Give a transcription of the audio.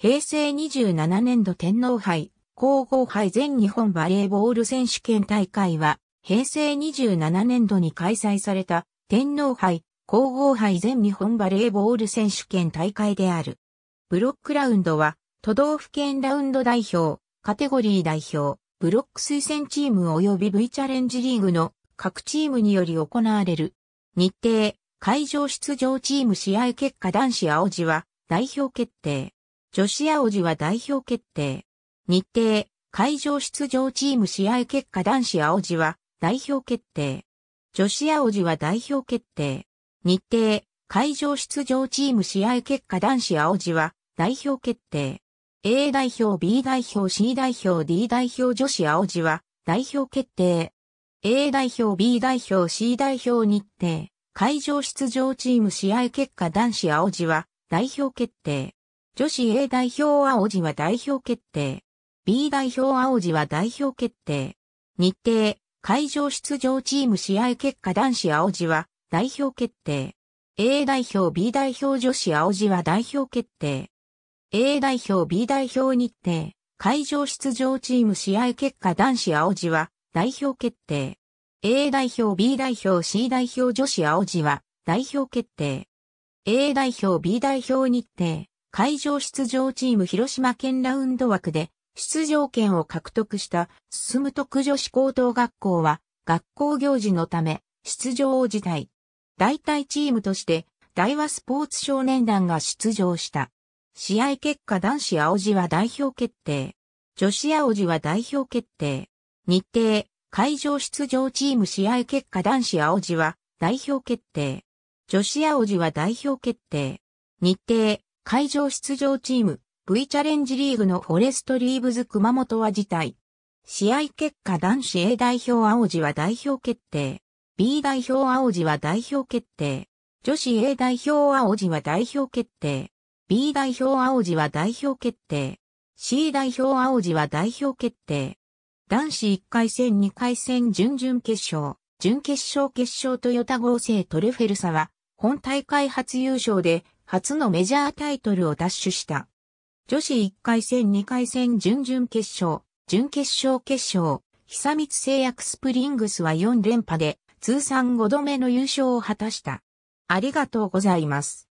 平成27年度天皇杯、皇后杯全日本バレーボール選手権大会は、平成27年度に開催された天皇杯、皇后杯全日本バレーボール選手権大会である。ブロックラウンドは、都道府県ラウンド代表、カテゴリー代表、ブロック推薦チーム及び V チャレンジリーグの各チームにより行われる。日程、会場出場チーム試合結果男子青字は代表決定。女子青ジは代表決定。日程、会場出場チーム試合結果男子青ジは代表決定。女子青ジは代表決定。日程、会場出場チーム試合結果男子青ジは代表決定。A 代表 B 代表 C 代表 D 代表女子青ジは代表決定。A 代表 B 代表 C 代表日程。会場出場チーム試合結果男子青ジは代表決定。女子 A 代表青路は代表決定。B 代表青路は代表決定。日程、会場出場チーム試合結果男子青路は代表決定。A 代表 B 代表女子青路は代表決定。A 代表 B 代表日程、会場出場チーム試合結果男子青路は代表決定。A 代表 B 代表 C 代表女子青路は代表決定。A 代表 B 代表日程、会場出場チーム広島県ラウンド枠で出場権を獲得した進む特女子高等学校は学校行事のため出場を辞退。代替チームとして大和スポーツ少年団が出場した。試合結果男子青地は代表決定。女子青地は代表決定。日程、会場出場チーム試合結果男子青地は代表決定。女子青地は代表決定。日程、会場出場チーム、V チャレンジリーグのフォレストリーブズ熊本は辞退。試合結果男子 A 代表青地は代表決定。B 代表青地は代表決定。女子 A 代表青地は代表決定。B 代表青地は代表決定。C 代表青地は代表決定。男子1回戦2回戦準々決勝、準決勝決勝トヨタ合成トレフェルサは、本大会初優勝で初のメジャータイトルを奪取した。女子1回戦2回戦準々決勝、準決勝決勝、久光製薬スプリングスは4連覇で通算5度目の優勝を果たした。ありがとうございます。